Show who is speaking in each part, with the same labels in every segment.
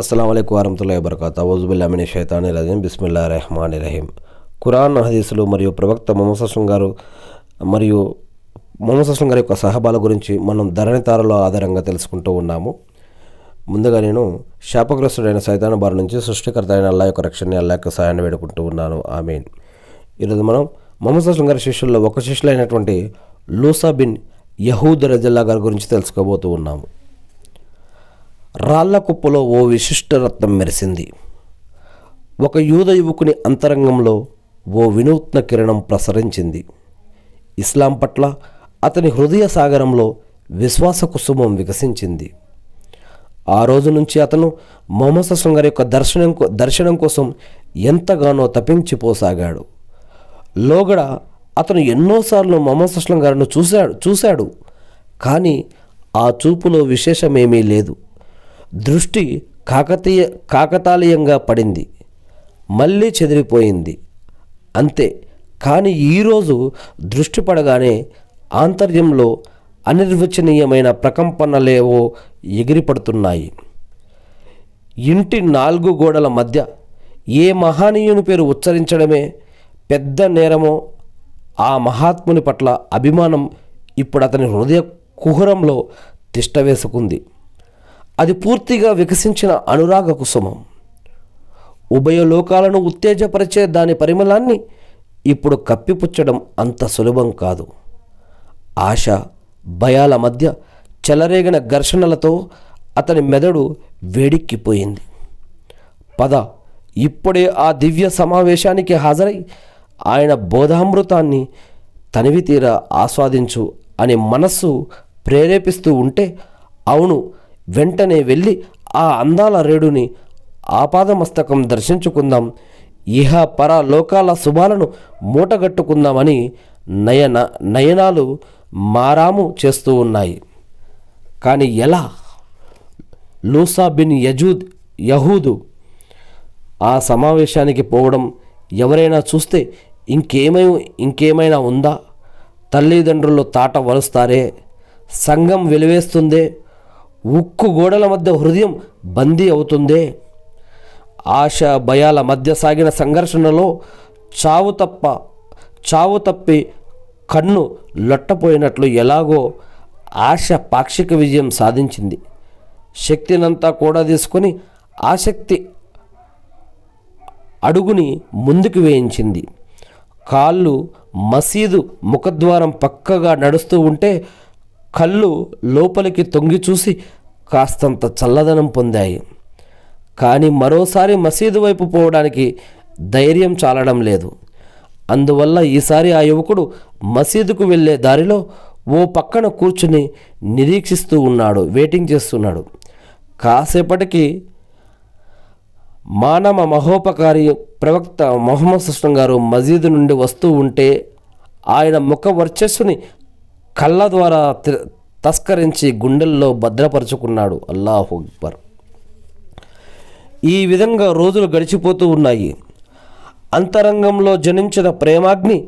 Speaker 1: అస్సలం అయికు వరహతుల్లా వబర్కత ఓజుబుల్లామిని షైతాని రజీం బిస్మిల్లా రెహమాన్ రహీం ఖురాన్ హదీసులు మరియు ప్రవక్త మొహమ్మద్ గారు మరియు మొహమ్మద్ గారి యొక్క సహబాల గురించి మనం ధరణి తారల ఆధారంగా తెలుసుకుంటూ ఉన్నాము ముందుగా నేను శాపగ్రస్తుడైన సైతాన బారి నుంచి సృష్టికర్త అయిన అల్లా యొక్క రక్షణ అల్లా యొక్క సహాయాన్ని వేడుకుంటూ ఉన్నాను ఆమెన్ ఈరోజు మనం మొహమ్మద్ గారి శిష్యుల్లో ఒక శిష్యులైనటువంటి లూసా బిన్ యహూద్ రజల్లా గారి గురించి తెలుసుకోబోతూ ఉన్నాము రాళ్ల కుప్పలో ఓ విశిష్ట రత్నం మెరిసింది ఒక యూద యువకుని అంతరంగంలో ఓ వినూత్న కిరణం ప్రసరించింది ఇస్లాం పట్ల అతని హృదయ సాగరంలో విశ్వాస కుసుమం వికసించింది ఆ రోజు నుంచి అతను మొహమ్మద్ సస్సం గారి యొక్క దర్శనం దర్శనం కోసం ఎంతగానో తపించిపోసాగాడు లోగడ అతను ఎన్నోసార్లు మొహమ్మద్ సస్లం గారిను చూశాడు చూశాడు కానీ ఆ చూపులో విశేషమేమీ లేదు దృష్టి కాకతీయ కాకతాళీయంగా పడింది మళ్ళీ చెదిరిపోయింది అంతే కానీ ఈరోజు దృష్టి పడగానే ఆంతర్యంలో అనిర్వచనీయమైన ప్రకంపనలేవో ఎగిరిపడుతున్నాయి ఇంటి నాలుగు గోడల మధ్య ఏ మహానీయుని పేరు ఉచ్చరించడమే పెద్ద నేరమో ఆ మహాత్ముని పట్ల అభిమానం ఇప్పుడు అతని హృదయ కుహరంలో తిష్టవేసుకుంది అది పూర్తిగా వికసించిన అనురాగ కుసుమం ఉభయ లోకాలను ఉత్తేజపరిచే దాని పరిమళాన్ని ఇప్పుడు కప్పిపుచ్చడం అంత సులభం కాదు ఆశ భయాల మధ్య చెలరేగిన ఘర్షణలతో అతని మెదడు వేడిక్కిపోయింది పద ఇప్పుడే ఆ దివ్య సమావేశానికి హాజరై ఆయన బోధామృతాన్ని తనివి తీర ఆస్వాదించు అని మనస్సు ప్రేరేపిస్తూ ఉంటే అవును వెంటనే వెళ్ళి ఆ అందాల రేడుని ఆపాదమస్తకం దర్శించుకుందాం ఇహ పర లోకాల శుభాలను మూటగట్టుకుందామని నయన నయనాలు మారాము చేస్తూ ఉన్నాయి కానీ ఎలా లూసా బిన్ యజూద్ యహూదు ఆ సమావేశానికి పోవడం ఎవరైనా చూస్తే ఇంకేమై ఇంకేమైనా ఉందా తల్లిదండ్రులు తాట వరుస్తారే సంఘం వెలివేస్తుందే ఉక్కు గోడల మధ్య హృదయం బందీ అవుతుందే ఆశ భయాల మధ్య సాగిన సంఘర్షణలో చావు తప్ప చావు తప్పి కన్ను లొట్టపోయినట్లు ఎలాగో ఆశ పాక్షిక విజయం సాధించింది శక్తినంతా కూడా తీసుకొని ఆసక్తి అడుగుని ముందుకు వేయించింది కాళ్ళు మసీదు ముఖద్వారం పక్కగా నడుస్తూ ఉంటే కళ్ళు లోపలికి తొంగి చూసి కాస్తంత చల్లదనం పొందాయి కానీ మరోసారి మసీదు వైపు పోవడానికి ధైర్యం చాలడం లేదు అందువల్ల ఈసారి ఆ యువకుడు మసీదుకు వెళ్ళే దారిలో ఓ పక్కన కూర్చుని నిరీక్షిస్తూ ఉన్నాడు వెయిటింగ్ చేస్తున్నాడు కాసేపటికి మానవ మహోపకారి ప్రవక్త మొహమ్మద్ సుష్ణం గారు మసీదు నుండి వస్తూ ఉంటే ఆయన ముఖ వర్చస్సుని కళ్ళ ద్వారా తస్కరించి గుండెల్లో భద్రపరుచుకున్నాడు అల్లాహు అక్బర్ ఈ విధంగా రోజులు గడిచిపోతూ ఉన్నాయి అంతరంగంలో జనించిన ప్రేమాగ్ని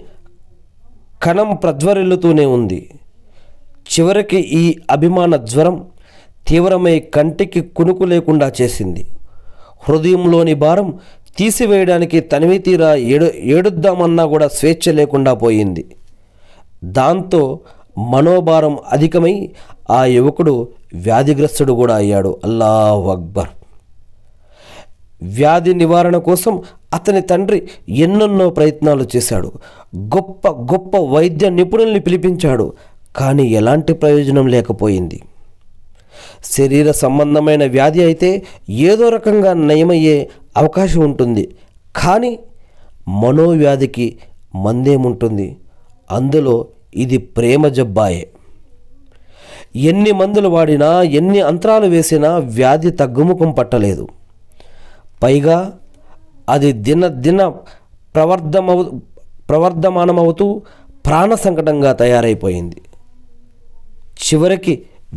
Speaker 1: కణం ప్రజ్వరిల్లుతూనే ఉంది చివరికి ఈ అభిమాన జ్వరం తీవ్రమై కంటికి కునుకు లేకుండా చేసింది హృదయంలోని భారం తీసివేయడానికి తనివి తీరా ఏడు ఏడుద్దామన్నా కూడా స్వేచ్ఛ లేకుండా పోయింది దాంతో మనోభారం అధికమై ఆ యువకుడు వ్యాధిగ్రస్తుడు కూడా అయ్యాడు అల్లాహ్ అక్బర్ వ్యాధి నివారణ కోసం అతని తండ్రి ఎన్నెన్నో ప్రయత్నాలు చేశాడు గొప్ప గొప్ప వైద్య నిపుణుల్ని పిలిపించాడు కానీ ఎలాంటి ప్రయోజనం లేకపోయింది శరీర సంబంధమైన వ్యాధి అయితే ఏదో రకంగా నయమయ్యే అవకాశం ఉంటుంది కానీ మనోవ్యాధికి మందేముంటుంది అందులో ఇది ప్రేమ జబ్బాయే ఎన్ని మందులు వాడినా ఎన్ని అంతరాలు వేసినా వ్యాధి తగ్గుముఖం పట్టలేదు పైగా అది దిన దిన ప్రవర్ధమవు ప్రవర్ధమానమవుతూ ప్రాణ సంకటంగా తయారైపోయింది చివరికి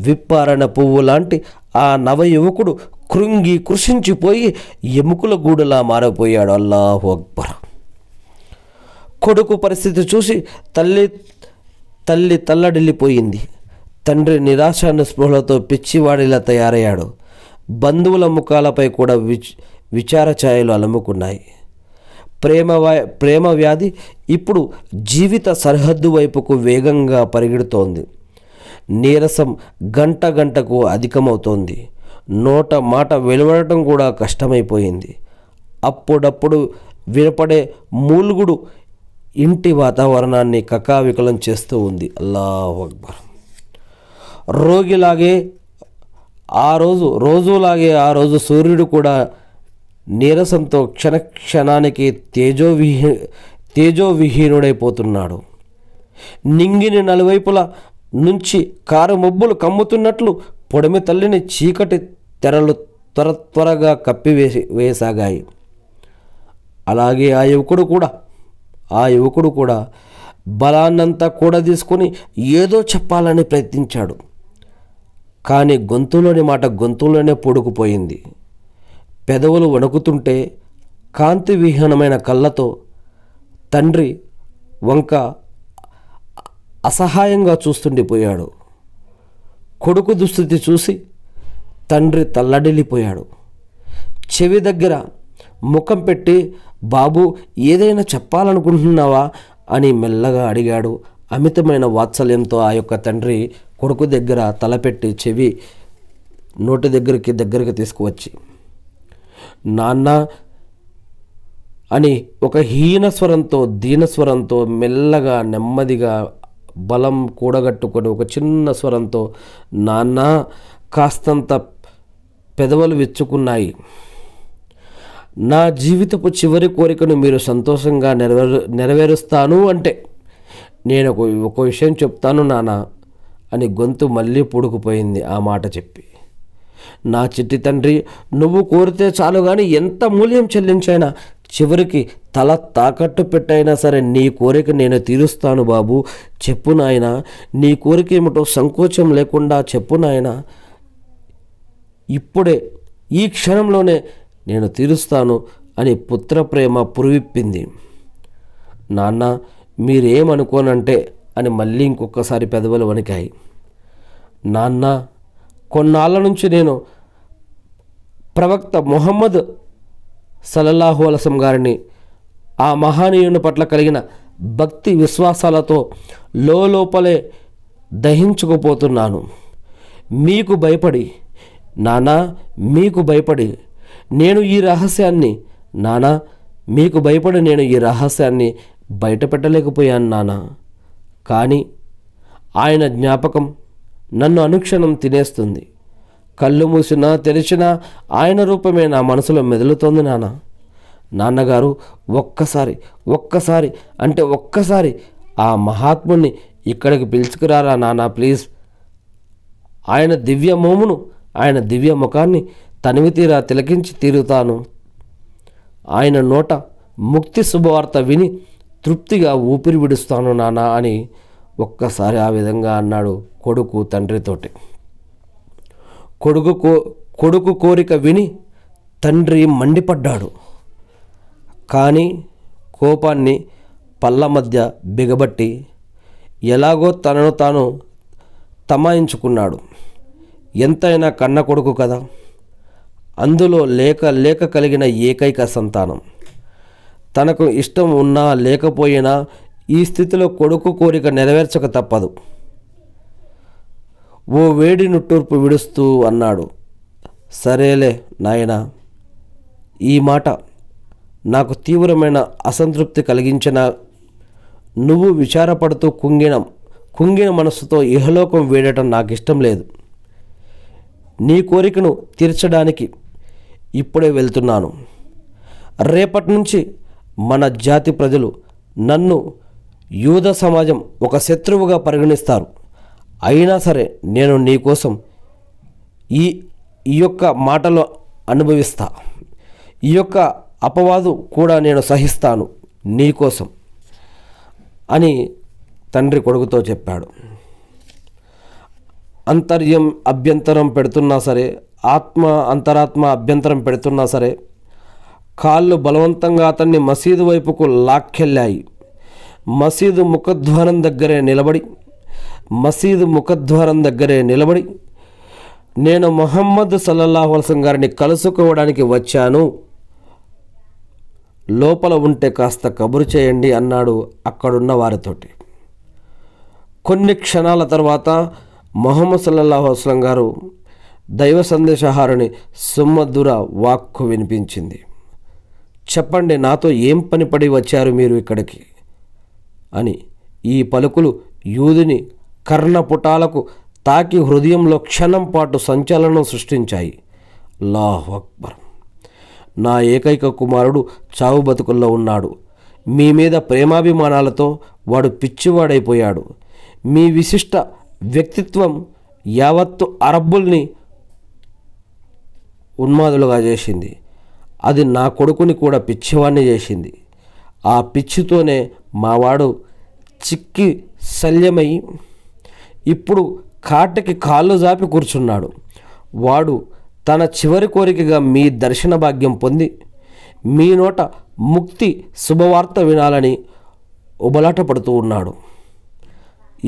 Speaker 1: విప్పారణ పువ్వు లాంటి ఆ నవ యువకుడు కృంగి కృషించిపోయి ఎముకల గూడులా మారిపోయాడు అల్లాహు అక్బర్ కొడుకు పరిస్థితి చూసి తల్లి తల్లి తల్లడిల్లిపోయింది తండ్రి నిరాశ నిస్పృహలతో పిచ్చివాడిలా తయారయ్యాడు బంధువుల ముఖాలపై కూడా విచ్ విచార ఛాయలు అలముకున్నాయి ప్రేమ ప్రేమ వ్యాధి ఇప్పుడు జీవిత సరిహద్దు వైపుకు వేగంగా పరిగెడుతోంది నీరసం గంట గంటకు అధికమవుతోంది నోట మాట వెలువడటం కూడా కష్టమైపోయింది అప్పుడప్పుడు వినపడే మూలుగుడు ఇంటి వాతావరణాన్ని కకావికలం చేస్తూ ఉంది అల్లాహ్ అక్బర్ రోగిలాగే ఆ రోజు రోజులాగే ఆ రోజు సూర్యుడు కూడా నీరసంతో క్షణ క్షణానికి తేజోవిహీ తేజోవిహీనుడైపోతున్నాడు నింగిని నలువైపుల నుంచి కారు మబ్బులు కమ్ముతున్నట్లు పొడమి తల్లిని చీకటి తెరలు త్వర త్వరగా కప్పివేసి వేసాగాయి అలాగే ఆ యువకుడు కూడా ఆ యువకుడు కూడా బలాన్నంతా కూడా తీసుకొని ఏదో చెప్పాలని ప్రయత్నించాడు కానీ గొంతులోని మాట గొంతులోనే పొడుకుపోయింది పెదవులు వణుకుతుంటే కాంతి విహీనమైన కళ్ళతో తండ్రి వంక అసహాయంగా చూస్తుండిపోయాడు కొడుకు దుస్థితి చూసి తండ్రి తల్లడిల్లిపోయాడు చెవి దగ్గర ముఖం పెట్టి బాబు ఏదైనా చెప్పాలనుకుంటున్నావా అని మెల్లగా అడిగాడు అమితమైన వాత్సల్యంతో ఆ యొక్క తండ్రి కొడుకు దగ్గర తలపెట్టి చెవి నోటి దగ్గరికి దగ్గరికి తీసుకువచ్చి నాన్న అని ఒక హీన స్వరంతో దీనస్వరంతో మెల్లగా నెమ్మదిగా బలం కూడగట్టుకొని ఒక చిన్న స్వరంతో నాన్న కాస్తంత పెదవులు విచ్చుకున్నాయి నా జీవితపు చివరి కోరికను మీరు సంతోషంగా నెరవేరు నెరవేరుస్తాను అంటే నేను ఒక ఒక విషయం చెప్తాను నానా అని గొంతు మళ్ళీ పూడుకుపోయింది ఆ మాట చెప్పి నా చిట్టి తండ్రి నువ్వు కోరితే చాలు కానీ ఎంత మూల్యం చెల్లించైనా చివరికి తల తాకట్టు పెట్టైనా సరే నీ కోరిక నేను తీరుస్తాను బాబు చెప్పు నాయన నీ కోరిక ఏమిటో సంకోచం లేకుండా చెప్పు నాయన ఇప్పుడే ఈ క్షణంలోనే నేను తీరుస్తాను అని పుత్రప్రేమ పురువిప్పింది నాన్న మీరేమనుకోనంటే అని మళ్ళీ ఇంకొకసారి పెదవులు వణికాయి నాన్న కొన్నాళ్ళ నుంచి నేను ప్రవక్త మొహమ్మద్ సలల్లాహు అలసం గారిని ఆ మహానీయుని పట్ల కలిగిన భక్తి విశ్వాసాలతో లోపలే దహించుకుపోతున్నాను మీకు భయపడి నానా మీకు భయపడి నేను ఈ రహస్యాన్ని నానా మీకు భయపడి నేను ఈ రహస్యాన్ని బయటపెట్టలేకపోయాను నానా కానీ ఆయన జ్ఞాపకం నన్ను అనుక్షణం తినేస్తుంది కళ్ళు మూసినా తెరిచినా ఆయన రూపమే నా మనసులో మెదులుతోంది నాన్న నాన్నగారు ఒక్కసారి ఒక్కసారి అంటే ఒక్కసారి ఆ మహాత్ముని ఇక్కడికి పిలుచుకురారా నాన్న ప్లీజ్ ఆయన దివ్య మోమును ఆయన దివ్య ముఖాన్ని తీరా తిలకించి తీరుతాను ఆయన నోట ముక్తి శుభవార్త విని తృప్తిగా ఊపిరి విడుస్తాను నానా అని ఒక్కసారి ఆ విధంగా అన్నాడు కొడుకు తండ్రితోటి కొడుకు కో కొడుకు కోరిక విని తండ్రి మండిపడ్డాడు కానీ కోపాన్ని పళ్ళ మధ్య బిగబట్టి ఎలాగో తనను తాను తమాయించుకున్నాడు ఎంతైనా కన్న కొడుకు కదా అందులో లేక లేక కలిగిన ఏకైక సంతానం తనకు ఇష్టం ఉన్నా లేకపోయినా ఈ స్థితిలో కొడుకు కోరిక నెరవేర్చక తప్పదు ఓ వేడి నుట్టూర్పు విడుస్తూ అన్నాడు సరేలే నాయనా ఈ మాట నాకు తీవ్రమైన అసంతృప్తి కలిగించిన నువ్వు విచారపడుతూ కుంగిన కుంగిన మనస్సుతో ఇహలోకం వేడటం నాకు ఇష్టం లేదు నీ కోరికను తీర్చడానికి ఇప్పుడే వెళ్తున్నాను రేపటి నుంచి మన జాతి ప్రజలు నన్ను యూద సమాజం ఒక శత్రువుగా పరిగణిస్తారు అయినా సరే నేను నీకోసం ఈ ఈ యొక్క మాటలు అనుభవిస్తా ఈ యొక్క అపవాదు కూడా నేను సహిస్తాను నీకోసం అని తండ్రి కొడుకుతో చెప్పాడు అంతర్యం అభ్యంతరం పెడుతున్నా సరే ఆత్మ అంతరాత్మ అభ్యంతరం పెడుతున్నా సరే కాళ్ళు బలవంతంగా అతన్ని మసీదు వైపుకు లాక్కెళ్ళాయి మసీదు ముఖద్వారం దగ్గరే నిలబడి మసీదు ముఖద్వారం దగ్గరే నిలబడి నేను మొహమ్మద్ సల్లల్లాహు వలసం గారిని కలుసుకోవడానికి వచ్చాను లోపల ఉంటే కాస్త కబురు చేయండి అన్నాడు అక్కడున్న వారితోటి కొన్ని క్షణాల తర్వాత మొహమ్మద్ సల్లల్లాహు వసలం గారు దైవ సందేశహారుని సుమ్మధుర వాక్కు వినిపించింది చెప్పండి నాతో ఏం పని పడి వచ్చారు మీరు ఇక్కడికి అని ఈ పలుకులు యూదుని కర్ణపుటాలకు తాకి హృదయంలో క్షణం పాటు సంచలనం సృష్టించాయి లాహ్ అక్బర్ నా ఏకైక కుమారుడు చావు బతుకుల్లో ఉన్నాడు మీ మీద ప్రేమాభిమానాలతో వాడు పిచ్చివాడైపోయాడు మీ విశిష్ట వ్యక్తిత్వం యావత్తు అరబ్బుల్ని ఉన్మాదులుగా చేసింది అది నా కొడుకుని కూడా పిచ్చివాణ్ణి చేసింది ఆ పిచ్చితోనే మావాడు చిక్కి శల్యమై ఇప్పుడు కాటకి కాళ్ళు జాపి కూర్చున్నాడు వాడు తన చివరి కోరికగా మీ దర్శన భాగ్యం పొంది మీ నోట ముక్తి శుభవార్త వినాలని ఉబలాట పడుతూ ఉన్నాడు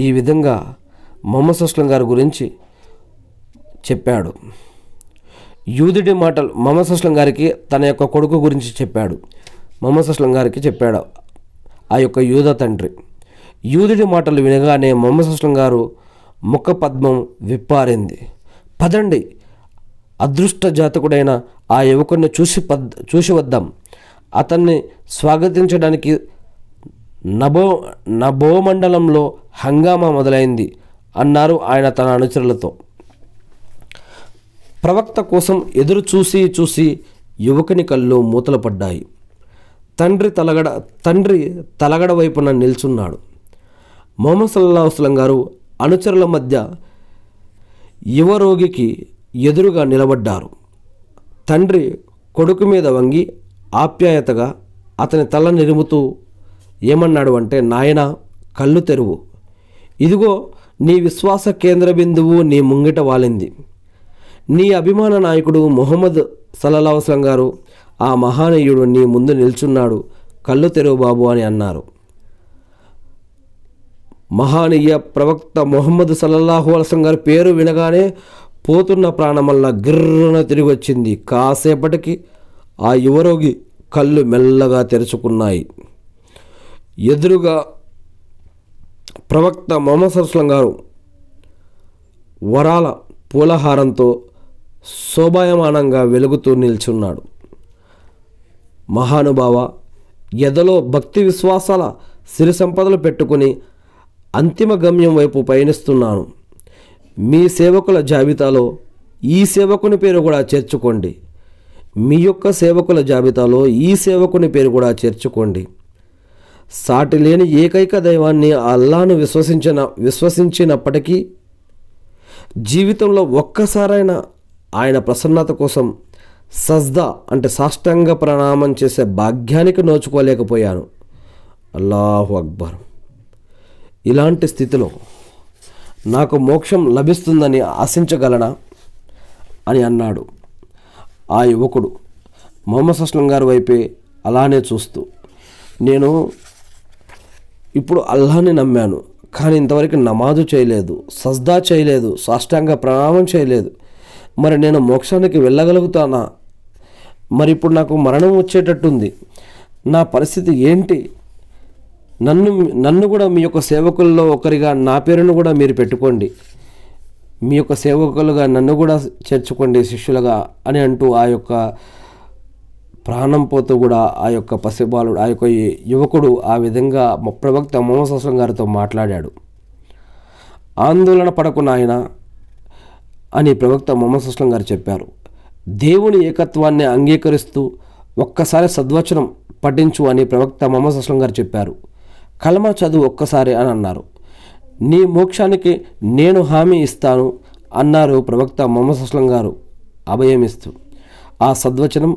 Speaker 1: ఈ విధంగా మొహమ్మద్ సుస్లం గారి గురించి చెప్పాడు యూదుడి మాటలు మమసస్లం గారికి తన యొక్క కొడుకు గురించి చెప్పాడు మమసస్లం గారికి చెప్పాడు ఆ యొక్క యూద తండ్రి యూదుడి మాటలు వినగానే మమసస్లం అస్లం గారు ముఖ పద్మం విప్పారింది పదండి అదృష్ట జాతకుడైన ఆ యువకుడిని చూసి పద్ చూసి వద్దాం అతన్ని స్వాగతించడానికి నభో నభోమండలంలో హంగామా మొదలైంది అన్నారు ఆయన తన అనుచరులతో ప్రవక్త కోసం ఎదురు చూసి చూసి యువకుని కళ్ళు మూతలు పడ్డాయి తండ్రి తలగడ తండ్రి తలగడ వైపున నిల్చున్నాడు మొహమ్మద్ సల్లాహుస్లం గారు అనుచరుల మధ్య యువరోగికి ఎదురుగా నిలబడ్డారు తండ్రి కొడుకు మీద వంగి ఆప్యాయతగా అతని తల నిరుముతూ ఏమన్నాడు అంటే నాయన కళ్ళు తెరువు ఇదిగో నీ విశ్వాస కేంద్ర బిందువు నీ ముంగిట వాలింది నీ అభిమాన నాయకుడు మొహమ్మద్ సలహాహస్లం గారు ఆ మహానీయుడు నీ ముందు నిల్చున్నాడు కళ్ళు తెరువు బాబు అని అన్నారు మహానీయ ప్రవక్త మొహమ్మద్ సల్లల్లాహు అలసం గారి పేరు వినగానే పోతున్న ప్రాణమల్లా గిర్రన తిరిగి వచ్చింది కాసేపటికి ఆ యువరోగి కళ్ళు మెల్లగా తెరుచుకున్నాయి ఎదురుగా ప్రవక్త మొహమ్మద్ సలస్లం గారు వరాల పూలహారంతో శోభాయమానంగా వెలుగుతూ నిల్చున్నాడు మహానుభావ ఎదలో భక్తి విశ్వాసాల సిరి సంపదలు పెట్టుకుని అంతిమ గమ్యం వైపు పయనిస్తున్నాను మీ సేవకుల జాబితాలో ఈ సేవకుని పేరు కూడా చేర్చుకోండి మీ యొక్క సేవకుల జాబితాలో ఈ సేవకుని పేరు కూడా చేర్చుకోండి సాటి లేని ఏకైక దైవాన్ని అల్లాను విశ్వసించిన విశ్వసించినప్పటికీ జీవితంలో ఒక్కసారైనా ఆయన ప్రసన్నత కోసం సజ్ద అంటే సాష్టాంగ ప్రణామం చేసే భాగ్యానికి నోచుకోలేకపోయాను అల్లాహు అక్బర్ ఇలాంటి స్థితిలో నాకు మోక్షం లభిస్తుందని ఆశించగలనా అని అన్నాడు ఆ యువకుడు మొహమ్మద్ సస్లం గారి వైపే అలానే చూస్తూ నేను ఇప్పుడు అల్లాని నమ్మాను కానీ ఇంతవరకు నమాజు చేయలేదు సజ్దా చేయలేదు సాష్టాంగ ప్రణామం చేయలేదు మరి నేను మోక్షానికి వెళ్ళగలుగుతానా మరి ఇప్పుడు నాకు మరణం వచ్చేటట్టుంది నా పరిస్థితి ఏంటి నన్ను నన్ను కూడా మీ యొక్క సేవకుల్లో ఒకరిగా నా పేరును కూడా మీరు పెట్టుకోండి మీ యొక్క సేవకులుగా నన్ను కూడా చేర్చుకోండి శిష్యులుగా అని అంటూ ఆ యొక్క ప్రాణం పోతూ కూడా ఆ యొక్క పసిబాలుడు ఆ యొక్క యువకుడు ఆ విధంగా ప్రవక్త మోహన్ గారితో మాట్లాడాడు ఆందోళన పడకు నాయన అని ప్రవక్త మొహమ్మద్ సుస్లం గారు చెప్పారు దేవుని ఏకత్వాన్ని అంగీకరిస్తూ ఒక్కసారి సద్వచనం పఠించు అని ప్రవక్త మొహమ్మద్ సుస్లం గారు చెప్పారు కలమా చదువు ఒక్కసారి అని అన్నారు నీ మోక్షానికి నేను హామీ ఇస్తాను అన్నారు ప్రవక్త మొహమ్మద్ సుస్లం గారు అభయమిస్తూ ఆ సద్వచనం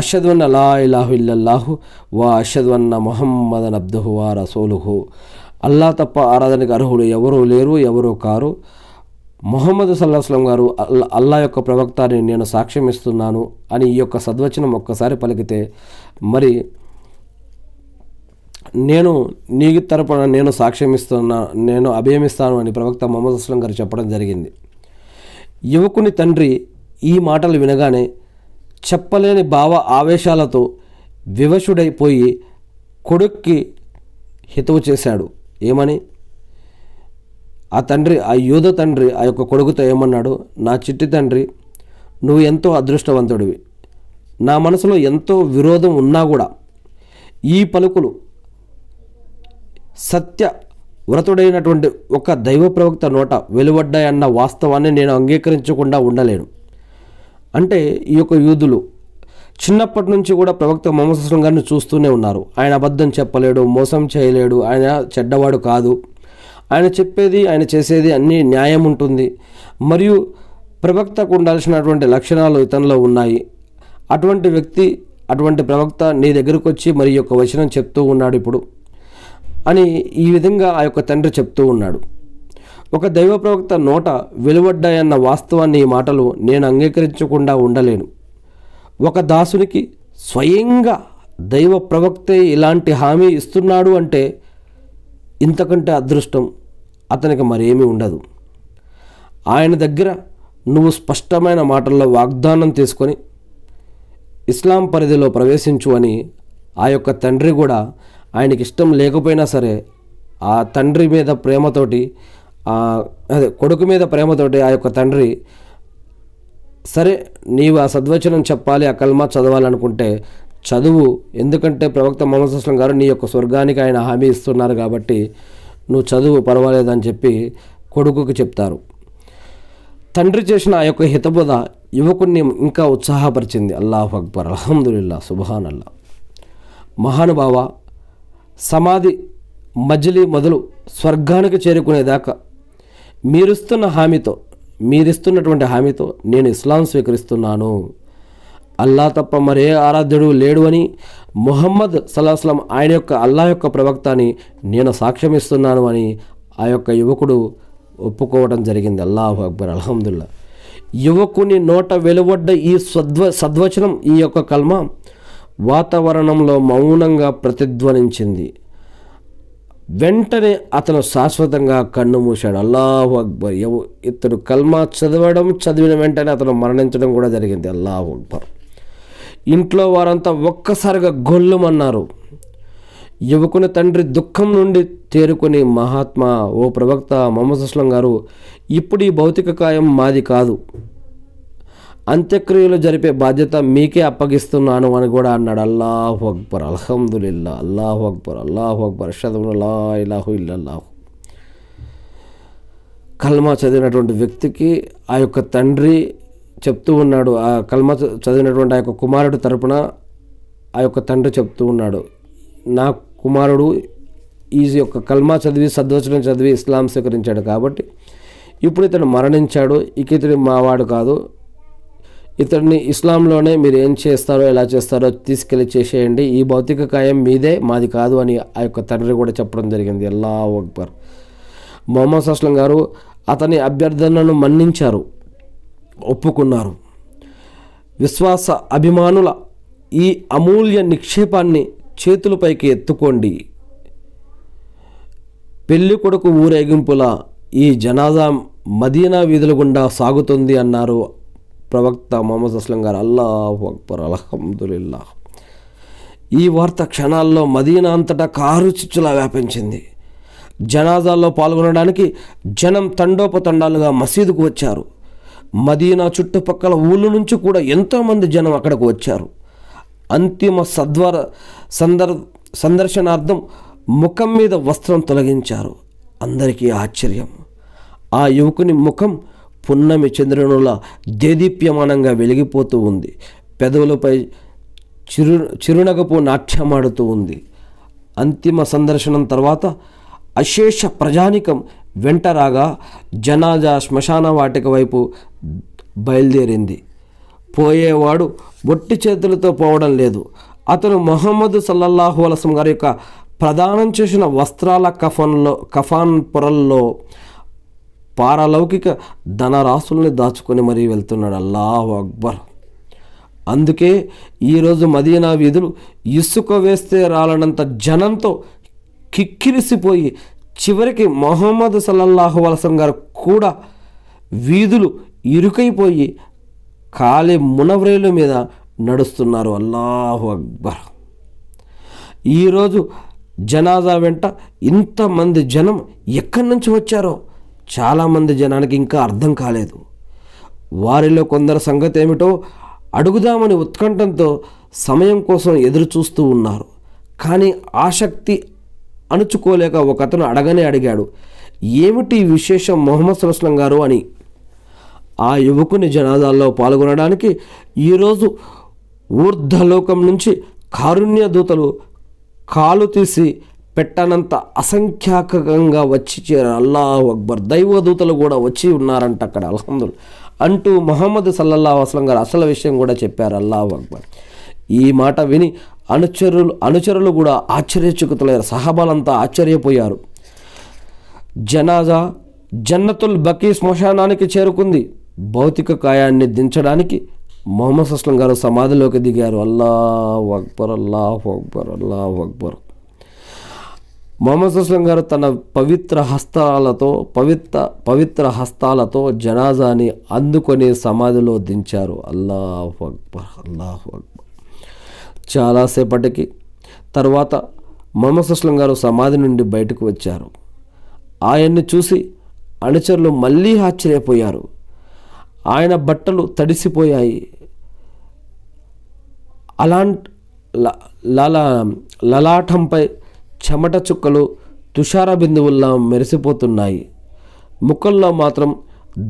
Speaker 1: అషద్వన్న లా ఇలాహు ఇల్లల్లాహు వా అషద్వన్న మొహమ్మదన్ అబ్దుహు వా రసోలుహు అల్లా తప్ప ఆరాధనకు అర్హులు ఎవరూ లేరు ఎవరూ కారు మొహమ్మద్ సల్లాహస్లం గారు అల్లా యొక్క ప్రవక్త అని నేను సాక్ష్యం ఇస్తున్నాను అని ఈ యొక్క సద్వచనం ఒక్కసారి పలికితే మరి నేను నీ తరపున నేను సాక్ష్యం ఇస్తున్నా నేను అభియమిస్తాను అని ప్రవక్త మొహమ్మద్ అస్లం గారు చెప్పడం జరిగింది యువకుని తండ్రి ఈ మాటలు వినగానే చెప్పలేని భావ ఆవేశాలతో వివశుడైపోయి కొడుక్కి హితవు చేశాడు ఏమని ఆ తండ్రి ఆ యూద తండ్రి ఆ యొక్క కొడుకుతో ఏమన్నాడు నా చిట్టి తండ్రి నువ్వు ఎంతో అదృష్టవంతుడివి నా మనసులో ఎంతో విరోధం ఉన్నా కూడా ఈ పలుకులు సత్య వ్రతుడైనటువంటి ఒక దైవ ప్రవక్త నోట వెలువడ్డాయన్న వాస్తవాన్ని నేను అంగీకరించకుండా ఉండలేను అంటే ఈ యొక్క యూదులు చిన్నప్పటి నుంచి కూడా ప్రవక్త మమసరం గారిని చూస్తూనే ఉన్నారు ఆయన అబద్ధం చెప్పలేడు మోసం చేయలేడు ఆయన చెడ్డవాడు కాదు ఆయన చెప్పేది ఆయన చేసేది అన్నీ న్యాయం ఉంటుంది మరియు ప్రవక్తకు ఉండాల్సినటువంటి లక్షణాలు ఇతనిలో ఉన్నాయి అటువంటి వ్యక్తి అటువంటి ప్రవక్త నీ దగ్గరకు వచ్చి మరి యొక్క వచనం చెప్తూ ఉన్నాడు ఇప్పుడు అని ఈ విధంగా ఆ యొక్క తండ్రి చెప్తూ ఉన్నాడు ఒక దైవ ప్రవక్త నోట వెలువడ్డాయన్న వాస్తవాన్ని ఈ మాటలు నేను అంగీకరించకుండా ఉండలేను ఒక దాసునికి స్వయంగా దైవ ప్రవక్తే ఇలాంటి హామీ ఇస్తున్నాడు అంటే ఇంతకంటే అదృష్టం అతనికి మరేమీ ఉండదు ఆయన దగ్గర నువ్వు స్పష్టమైన మాటల్లో వాగ్దానం తీసుకొని ఇస్లాం పరిధిలో ప్రవేశించు అని ఆ యొక్క తండ్రి కూడా ఆయనకి ఇష్టం లేకపోయినా సరే ఆ తండ్రి మీద ప్రేమతోటి అదే కొడుకు మీద ప్రేమతోటి ఆ యొక్క తండ్రి సరే నీవు ఆ సద్వచనం చెప్పాలి ఆ కల్మా చదవాలనుకుంటే చదువు ఎందుకంటే ప్రవక్త మొహమ్మద్ అస్లం గారు నీ యొక్క స్వర్గానికి ఆయన హామీ ఇస్తున్నారు కాబట్టి నువ్వు చదువు పర్వాలేదని చెప్పి కొడుకుకి చెప్తారు తండ్రి చేసిన ఆ యొక్క హితబోధ యువకుణ్ణి ఇంకా ఉత్సాహపరిచింది అల్లాహ్ అక్బర్ అల్హమ్దుల్లా సుబహాన్ అల్లా మహానుభావ సమాధి మజిలీ మొదలు స్వర్గానికి చేరుకునేదాకా మీరిస్తున్న హామీతో మీరిస్తున్నటువంటి హామీతో నేను ఇస్లాం స్వీకరిస్తున్నాను అల్లా తప్ప మరే ఆరాధ్యుడు లేడు అని మొహమ్మద్ సలాహస్లం ఆయన యొక్క అల్లా యొక్క ప్రవక్త అని నేను సాక్ష్యమిస్తున్నాను అని ఆ యొక్క యువకుడు ఒప్పుకోవడం జరిగింది అల్లాహు అక్బర్ అల్హమ్దుల్లా యువకుని నోట వెలువడ్డ ఈ సద్వ సద్వచనం ఈ యొక్క కల్మ వాతావరణంలో మౌనంగా ప్రతిధ్వనించింది వెంటనే అతను శాశ్వతంగా కన్ను మూశాడు అల్లాహు అక్బర్ ఇతడు కల్మా చదవడం చదివిన వెంటనే అతను మరణించడం కూడా జరిగింది అల్లాహు అక్బర్ ఇంట్లో వారంతా ఒక్కసారిగా గొల్లుమన్నారు యువకుని తండ్రి దుఃఖం నుండి తేరుకుని మహాత్మా ఓ ప్రవక్త మొహమ్మద్ గారు ఇప్పుడు ఈ భౌతిక కాయం మాది కాదు అంత్యక్రియలు జరిపే బాధ్యత మీకే అప్పగిస్తున్నాను అని కూడా అన్నాడు అల్లాహు అక్బర్ అల్హమ్దుల్లా అల్లాహు అక్బర్ అల్లాహు అక్బర్ షదములా ఇలాహు ఇల్లల్లాహు కల్మా చదివినటువంటి వ్యక్తికి ఆ యొక్క తండ్రి చెప్తూ ఉన్నాడు ఆ కల్మ చదివినటువంటి ఆ యొక్క కుమారుడు తరపున ఆ యొక్క తండ్రి చెప్తూ ఉన్నాడు నా కుమారుడు ఈ యొక్క కల్మా చదివి సద్వచనం చదివి ఇస్లాం స్వీకరించాడు కాబట్టి ఇప్పుడు ఇతడు మరణించాడు ఇక ఇతడు మావాడు కాదు ఇతడిని ఇస్లాంలోనే మీరు ఏం చేస్తారో ఎలా చేస్తారో తీసుకెళ్ళి చేసేయండి ఈ భౌతిక కాయం మీదే మాది కాదు అని ఆ యొక్క తండ్రి కూడా చెప్పడం జరిగింది ఎల్లా అక్బర్ మొహమ్మద్ అస్లం గారు అతని అభ్యర్థనను మన్నించారు ఒప్పుకున్నారు విశ్వాస అభిమానుల ఈ అమూల్య నిక్షేపాన్ని చేతులపైకి ఎత్తుకోండి పెళ్లి కొడుకు ఊరేగింపుల ఈ జనాజా మదీనా వీధుల గుండా సాగుతుంది అన్నారు ప్రవక్త మొహమ్మద్ అస్లం గారు అల్లాహ్ అక్బర్ అల్హమ్దుల్లా ఈ వార్త క్షణాల్లో మదీనా అంతటా కారు చిచ్చులా వ్యాపించింది జనాజాల్లో పాల్గొనడానికి జనం తండోపతండాలుగా మసీదుకు వచ్చారు మదీనా చుట్టుపక్కల ఊళ్ళ నుంచి కూడా ఎంతోమంది జనం అక్కడికి వచ్చారు అంతిమ సద్వర సందర్ సందర్శనార్థం ముఖం మీద వస్త్రం తొలగించారు అందరికీ ఆశ్చర్యం ఆ యువకుని ముఖం పున్నమి చంద్రునుల దేదీప్యమానంగా వెలిగిపోతూ ఉంది పెదవులపై చిరు చిరునగపు నాట్యమాడుతూ ఉంది అంతిమ సందర్శనం తర్వాత అశేష ప్రజానికం వెంటరాగా జనాజా శ్మశాన వాటిక వైపు బయలుదేరింది పోయేవాడు బొట్టి చేతులతో పోవడం లేదు అతను మొహమ్మద్ సల్లల్లాహు అలసం గారి యొక్క ప్రదానం చేసిన వస్త్రాల కఫన్లో కఫాన్ పొరల్లో పారలౌకిక ధనరాశుల్ని దాచుకొని మరీ వెళ్తున్నాడు అల్లాహ్ అక్బర్ అందుకే ఈరోజు మదీనా వీధులు ఇసుక వేస్తే రాలనంత జనంతో కిక్కిరిసిపోయి చివరికి మొహమ్మద్ సల్లల్లాహు వలసం గారు కూడా వీధులు ఇరుకైపోయి కాలి మునవ్రేలు మీద నడుస్తున్నారు అల్లాహు అక్బర్ ఈరోజు జనాజా వెంట ఇంతమంది జనం ఎక్కడి నుంచి వచ్చారో చాలామంది జనానికి ఇంకా అర్థం కాలేదు వారిలో కొందరు సంగతి ఏమిటో అడుగుదామని ఉత్కంఠంతో సమయం కోసం ఎదురు చూస్తూ ఉన్నారు కానీ ఆసక్తి అణుచుకోలేక ఒకతను అడగనే అడిగాడు ఏమిటి విశేషం మొహమ్మద్ సులస్లం గారు అని ఆ యువకుని జనాదాల్లో పాల్గొనడానికి ఈరోజు ఊర్ధలోకం నుంచి కారుణ్య దూతలు కాలు తీసి పెట్టనంత అసంఖ్యాకంగా వచ్చి చేర అల్లా అక్బర్ దైవ దూతలు కూడా వచ్చి ఉన్నారంట అక్కడ అల్హందుల్ అంటూ మొహమ్మద్ సల్లల్లా వసలం గారు అసలు విషయం కూడా చెప్పారు అల్లాహ్ అక్బర్ ఈ మాట విని అనుచరులు అనుచరులు కూడా ఆశ్చర్యచకుతులయ్యారు సహబాలంతా ఆశ్చర్యపోయారు జనాజా జన్నతుల్ బకీ శ్మశానానికి చేరుకుంది భౌతిక కాయాన్ని దించడానికి మొహమ్మద్ అస్లం గారు సమాధిలోకి దిగారు అల్లా అక్బర్ అల్లా అక్బర్ అల్లా అక్బర్ మొహమ్మద్ అస్లం గారు తన పవిత్ర హస్తాలతో పవిత్ర పవిత్ర హస్తాలతో జనాజాని అందుకొని సమాధిలో దించారు అల్లాహ్ అక్బర్ అల్లాహ్ అక్బర్ చాలాసేపటికి తర్వాత మొహమ్మద్ అస్లం గారు సమాధి నుండి బయటకు వచ్చారు ఆయన్ని చూసి అనుచరులు మళ్ళీ ఆశ్చర్యపోయారు ఆయన బట్టలు తడిసిపోయాయి అలాంటి లలా లలాఠంపై చెమట చుక్కలు తుషార బిందువుల్లా మెరిసిపోతున్నాయి ముఖంలో మాత్రం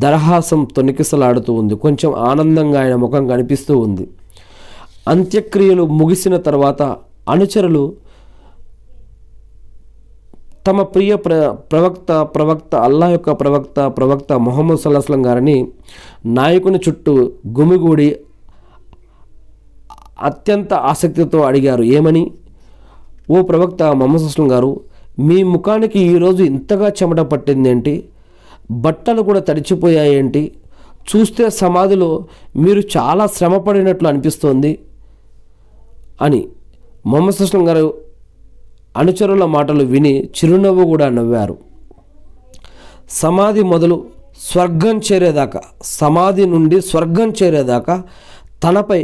Speaker 1: దరహాసం తొనికిసలాడుతూ ఉంది కొంచెం ఆనందంగా ఆయన ముఖం కనిపిస్తూ ఉంది అంత్యక్రియలు ముగిసిన తర్వాత అనుచరులు తమ ప్రియ ప్ర ప్రవక్త ప్రవక్త అల్లా యొక్క ప్రవక్త ప్రవక్త మొహమ్మద్ సల్లాహస్లం గారిని నాయకుని చుట్టూ గుమిగూడి అత్యంత ఆసక్తితో అడిగారు ఏమని ఓ ప్రవక్త మొహమ్మద్ సల్లాహం గారు మీ ముఖానికి ఈరోజు ఇంతగా చెమట పట్టిందేంటి బట్టలు కూడా తడిచిపోయాయేంటి చూస్తే సమాధిలో మీరు చాలా శ్రమ పడినట్లు అనిపిస్తోంది అని మొహమ్మద్ సల్లాం గారు అనుచరుల మాటలు విని చిరునవ్వు కూడా నవ్వారు సమాధి మొదలు స్వర్గం చేరేదాకా సమాధి నుండి స్వర్గం చేరేదాకా తనపై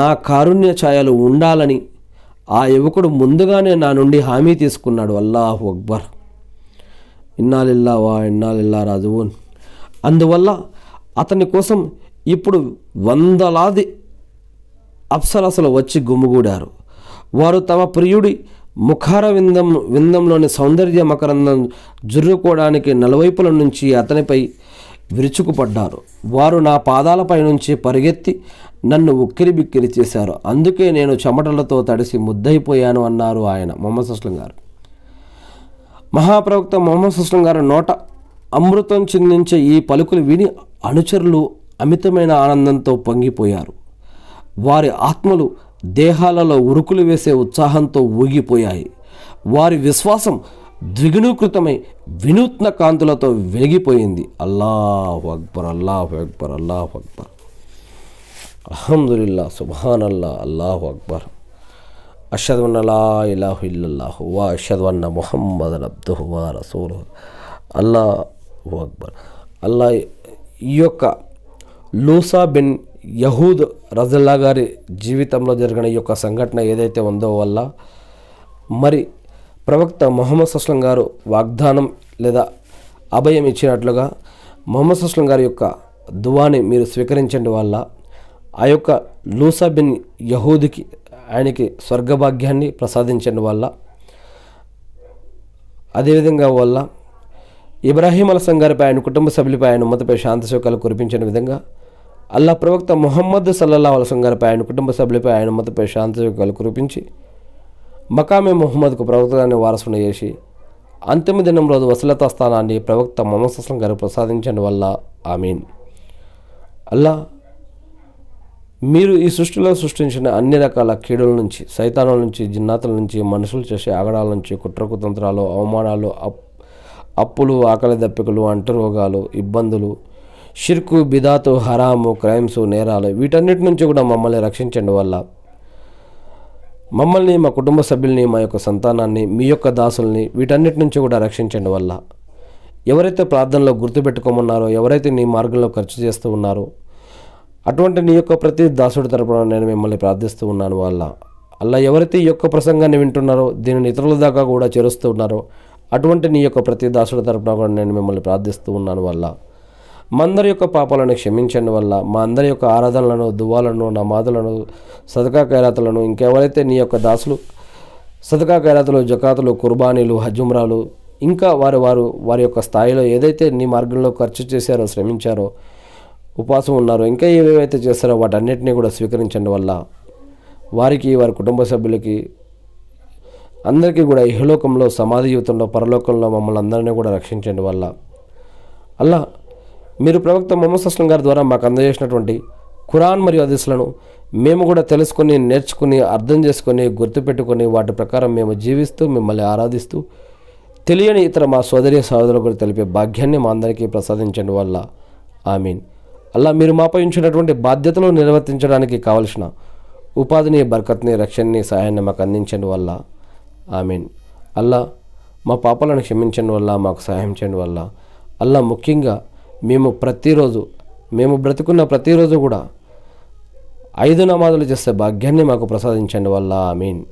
Speaker 1: నా కారుణ్య ఛాయలు ఉండాలని ఆ యువకుడు ముందుగానే నా నుండి హామీ తీసుకున్నాడు అల్లాహు అక్బర్ ఇన్నాలిల్లా వా ఇన్నాలిల్లా రాజువున్ అందువల్ల అతని కోసం ఇప్పుడు వందలాది అప్సరసలు వచ్చి గుమ్ముగూడారు వారు తమ ప్రియుడి ముఖార విందం విందంలోని సౌందర్య మకరందం జుర్రుకోవడానికి నలువైపుల నుంచి అతనిపై విరుచుకుపడ్డారు వారు నా పాదాలపై నుంచి పరిగెత్తి నన్ను ఉక్కిరి బిక్కిరి చేశారు అందుకే నేను చెమటలతో తడిసి ముద్దయిపోయాను అన్నారు ఆయన మొహమ్మద్ సుస్లం గారు మహాప్రవక్త మొహమ్మద్ సుస్లం గారు నోట అమృతం చిందించే ఈ పలుకులు విని అనుచరులు అమితమైన ఆనందంతో పొంగిపోయారు వారి ఆత్మలు దేహాలలో ఉరుకులు వేసే ఉత్సాహంతో ఊగిపోయాయి వారి విశ్వాసం ద్విగుణీకృతమై వినూత్న కాంతులతో వెలిగిపోయింది అల్లాహ్ అక్బర్ అల్లాహ్ అక్బర్ అల్లాహ్ అక్బర్ అల్హమ్దుల్లా సుబాన్ అల్లా అల్లాహ్ అక్బర్ అషద్వన్ అలా ఇలాహు ఇల్లల్లాహు వా అషద్వన్న మొహమ్మద్ అబ్దుహు వా రసూలు అల్లాహ్ అక్బర్ అల్లా ఈ యొక్క లూసా బిన్ యహూద్ రజల్లా గారి జీవితంలో జరిగిన ఈ యొక్క సంఘటన ఏదైతే ఉందో వల్ల మరి ప్రవక్త మొహమ్మద్ సస్లం గారు వాగ్దానం లేదా అభయం ఇచ్చినట్లుగా మొహమ్మద్ సస్లం గారి యొక్క దువాని మీరు స్వీకరించండి వల్ల ఆ యొక్క లూసా బిన్ యహూద్కి ఆయనకి స్వర్గభాగ్యాన్ని ప్రసాదించండి వల్ల అదేవిధంగా వల్ల ఇబ్రాహీం అలసం గారిపై ఆయన కుటుంబ సభ్యులపై ఆయన ఉన్నతపై శాంతి శోకాలు కురిపించిన విధంగా అల్లా ప్రవక్త మొహమ్మద్ సల్లల్లా వలసం గారిపై ఆయన కుటుంబ సభ్యులపై ఆయన మతపై శాంతి కురిపించి మకామే మొహమ్మద్కు ప్రవక్తగాన్ని వారసుని చేసి అంతిమ దినం రోజు వసలతా స్థానాన్ని ప్రవక్త మొహమ్మద్ సస్లం గారు ప్రసాదించడం వల్ల మీన్ అల్లా మీరు ఈ సృష్టిలో సృష్టించిన అన్ని రకాల కీడుల నుంచి సైతానుల నుంచి జిన్నాతుల నుంచి మనుషులు చేసే ఆగడాల నుంచి కుతంత్రాలు అవమానాలు అప్పులు ఆకలి దప్పికలు అంటరోగాలు ఇబ్బందులు షిర్కు బిదాతు హరాము క్రైమ్స్ నేరాలు వీటన్నిటి నుంచి కూడా మమ్మల్ని రక్షించండి వల్ల మమ్మల్ని మా కుటుంబ సభ్యుల్ని మా యొక్క సంతానాన్ని మీ యొక్క దాసుల్ని వీటన్నిటి నుంచి కూడా రక్షించండి వల్ల ఎవరైతే ప్రార్థనలో గుర్తుపెట్టుకోమన్నారో ఎవరైతే నీ మార్గంలో ఖర్చు చేస్తూ ఉన్నారో అటువంటి నీ యొక్క ప్రతి దాసుడి తరపున నేను మిమ్మల్ని ప్రార్థిస్తూ ఉన్నాను వల్ల అలా ఎవరైతే ఈ యొక్క ప్రసంగాన్ని వింటున్నారో దీనిని ఇతరుల దాకా కూడా చేరుస్తూ ఉన్నారో అటువంటి నీ యొక్క ప్రతి దాసుడి తరపున కూడా నేను మిమ్మల్ని ప్రార్థిస్తూ ఉన్నాను వల్ల మా అందరి యొక్క పాపాలను క్షమించండి వల్ల మా అందరి యొక్క ఆరాధనలను దువాలను నమాదులను సదకా కైరాతలను ఇంకెవరైతే నీ యొక్క దాసులు సదకా కైరాతలు జకాతులు కుర్బానీలు హజుమ్రాలు ఇంకా వారు వారు వారి యొక్క స్థాయిలో ఏదైతే నీ మార్గంలో ఖర్చు చేశారో శ్రమించారో ఉపాసం ఉన్నారో ఇంకా ఏవేవైతే చేస్తారో వాటన్నిటినీ కూడా స్వీకరించండి వల్ల వారికి వారి కుటుంబ సభ్యులకి అందరికీ కూడా ఇహలోకంలో సమాధి జీవితంలో పరలోకంలో మమ్మల్ని అందరినీ కూడా రక్షించండి వల్ల అల్లా మీరు ప్రవక్త మొహమ్మద్ అస్లం గారి ద్వారా మాకు అందజేసినటువంటి ఖురాన్ మరియు అదిస్లను మేము కూడా తెలుసుకొని నేర్చుకుని అర్థం చేసుకొని గుర్తుపెట్టుకొని వాటి ప్రకారం మేము జీవిస్తూ మిమ్మల్ని ఆరాధిస్తూ తెలియని ఇతర మా సోదరి సహోదరులు కూడా తెలిపే భాగ్యాన్ని మా అందరికీ ప్రసాదించండి వల్ల ఆమీన్ అలా మీరు మాపై ఉంచినటువంటి బాధ్యతలు నిర్వర్తించడానికి కావలసిన ఉపాధిని బర్కత్ని రక్షణని సహాయాన్ని మాకు అందించండి వల్ల ఆమీన్ అల్లా మా పాపాలను క్షమించండి వల్ల మాకు సహాయం చేయండి వల్ల అల్లా ముఖ్యంగా మేము ప్రతిరోజు మేము బ్రతుకున్న ప్రతిరోజు కూడా ఐదు నమాజులు చేసే భాగ్యాన్ని మాకు ప్రసాదించండి వల్ల ఐ మీన్